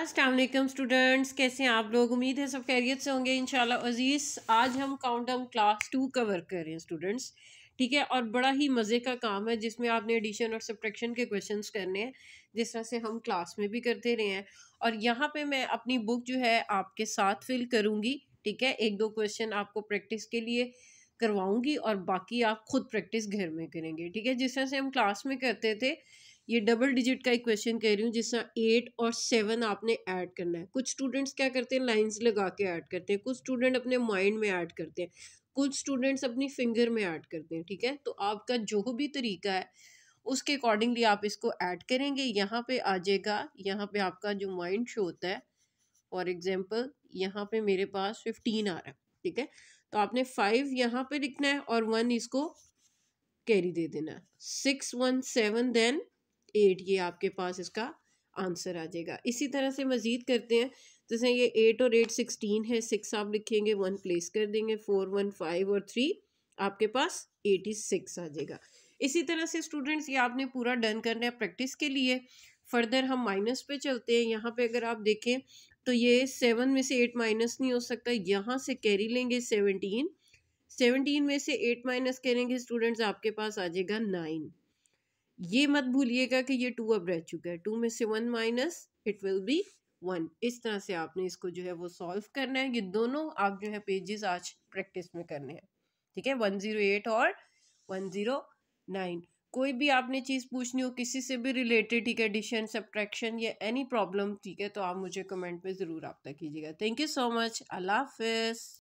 अस्सलाम स्टूडेंट्स कैसे हैं आप लोग उम्मीद है सब खैरियत से होंगे इन अजीज़ आज हम काउंटडाउन क्लास टू कवर कर रहे हैं स्टूडेंट्स ठीक है और बड़ा ही मज़े का काम है जिसमें आपने एडिशन और सब्ट्रैक्शन के क्वेश्चंस करने हैं जिस तरह से हम क्लास में भी करते रहे हैं और यहाँ पे मैं अपनी बुक जो है आपके साथ फिल करूँगी ठीक है एक दो क्वेश्चन आपको प्रैक्टिस के लिए करवाऊँगी और बाकी आप खुद प्रैक्टिस घर में करेंगे ठीक है जिस तरह से हम क्लास में करते थे ये डबल डिजिट का इक्वेशन कह रही हूँ जिसमें एट और सेवन आपने ऐड करना है कुछ स्टूडेंट्स क्या करते हैं लाइंस लगा के ऐड करते हैं कुछ स्टूडेंट अपने माइंड में ऐड करते हैं कुछ स्टूडेंट्स अपनी फिंगर में ऐड करते हैं ठीक है तो आपका जो भी तरीका है उसके अकॉर्डिंगली आप इसको ऐड करेंगे यहाँ पे आ जाएगा यहाँ पे आपका जो माइंड शो होता है फॉर एग्जाम्पल यहाँ पे मेरे पास फिफ्टीन आ रहा है ठीक है तो आपने फाइव यहाँ पे लिखना है और वन इसको कैरी दे देना है six one seven then eight ये आपके पास इसका आंसर आ जाएगा इसी तरह से मज़ीद करते हैं जैसे ये एट और एट सिक्सटीन है सिक्स आप लिखेंगे वन प्लेस कर देंगे फोर वन फाइव और थ्री आपके पास एटी सिक्स आ जाएगा इसी तरह से स्टूडेंट्स ये आपने पूरा डन करना है प्रैक्टिस के लिए फर्दर हम माइनस पे चलते हैं यहाँ पे अगर आप देखें तो ये सेवन में से एट माइनस नहीं हो सकता यहाँ से कैरी लेंगे सेवनटीन सेवनटीन में से एट माइनस करेंगे स्टूडेंट्स आपके पास आ जाएगा नाइन ये मत भूलिएगा कि ये टू अब रह चुका है टू में से one minus it will be one इस तरह से आपने इसको जो है वो सॉल्व करना है ये दोनों आप जो है पेजेस आज प्रैक्टिस में करने हैं ठीक है वन ज़ीरो एट और वन ज़ीरो नाइन कोई भी आपने चीज़ पूछनी हो किसी से भी रिलेटेड ठीक है एडिशन सब्ट्रैक्शन या एनी प्रॉब्लम ठीक है तो आप मुझे कमेंट में ज़रूर रबता कीजिएगा थैंक यू सो मच अल्लाह हाफिज़